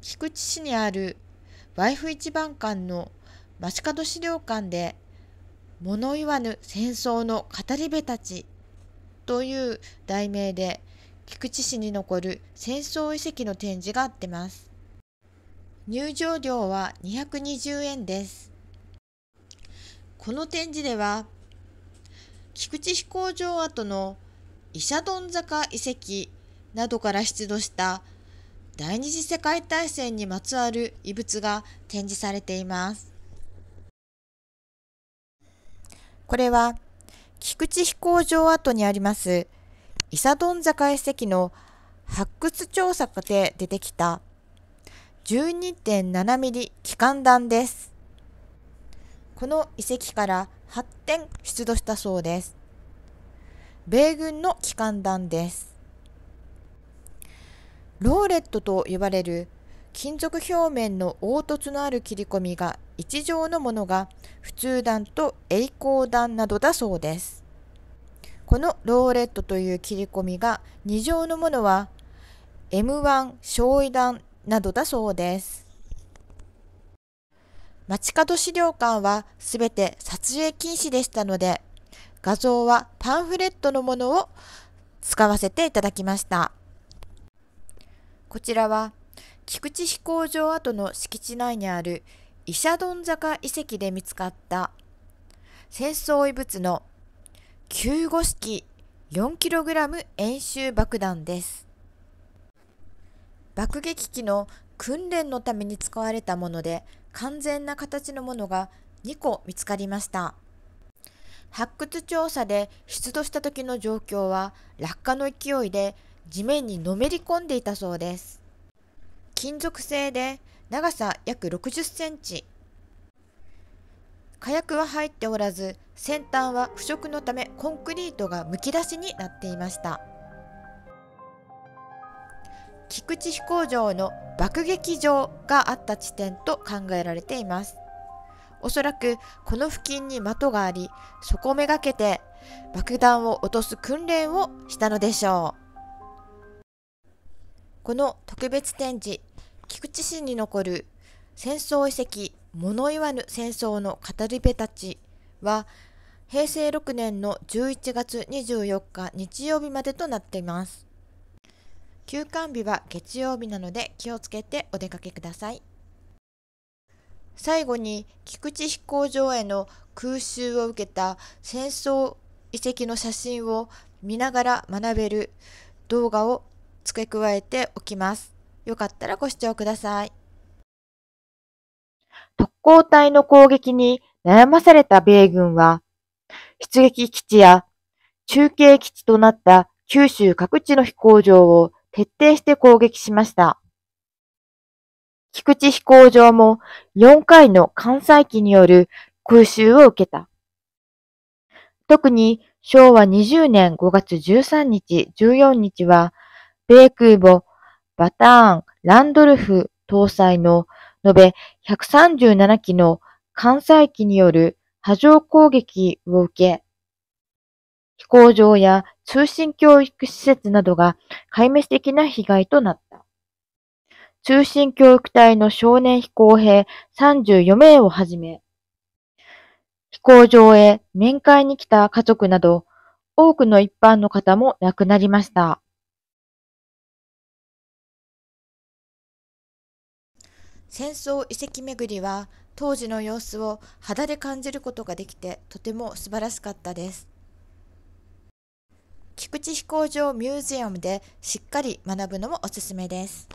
菊池市にあるワイフ一番館の街角資料館で「物言わぬ戦争の語り部たち」という題名で菊池市に残る戦争遺跡の展示があってます。入場料は220円です。この展示では菊池飛行場跡の伊者ド坂遺跡などから出土した第二次世界大戦にまつわる遺物が展示されています。これは菊池飛行場跡にあります伊佐頓坂遺跡の発掘調査で出てきた12.7ミリ機関弾です。この遺跡から発展出土したそうです。米軍の機関弾です。ローレットと呼ばれる金属表面の凹凸のある切り込みが一乗のものが普通弾と栄光弾などだそうです。このローレットという切り込みが2乗のものは M1 焼夷弾などだそうです。街角資料館はすべて撮影禁止でしたので、画像はパンフレットのものを使わせていただきました。こちらは菊池飛行場跡の敷地内にある伊佐ドン坂遺跡で見つかった戦争遺物の救護式 4kg 演習爆弾です。爆撃機の訓練のために使われたもので完全な形のものが2個見つかりました。発掘調査で出土した時の状況は落下の勢いで地面にのめり込んでいたそうです。金属製で長さ約60センチ。火薬は入っておらず、先端は腐食のためコンクリートがむき出しになっていました。菊池飛行場の爆撃場があった地点と考えられています。おそらくこの付近に的があり、そこをめがけて爆弾を落とす訓練をしたのでしょう。この特別展示、菊池市に残る戦争遺跡、物言わぬ戦争の語り部たちは、平成6年の11月24日日曜日までとなっています。休館日は月曜日なので気をつけてお出かけください。最後に菊池飛行場への空襲を受けた戦争遺跡の写真を見ながら学べる動画を付け加えておきます。よかったらご視聴ください。特攻隊の攻撃に悩まされた米軍は、出撃基地や中継基地となった九州各地の飛行場を徹底して攻撃しました。菊池飛行場も4回の艦載機による空襲を受けた。特に昭和20年5月13日、14日は米空母バターン・ランドルフ搭載の延べ137機の艦載機による波状攻撃を受け、飛行場や通信教育施設などが壊滅的な被害となった。通信教育隊の少年飛行兵34名をはじめ、飛行場へ面会に来た家族など、多くの一般の方も亡くなりました。戦争遺跡巡りは当時の様子を肌で感じることができてとても素晴らしかったです。菊池飛行場ミュージアムでしっかり学ぶのもおすすめです。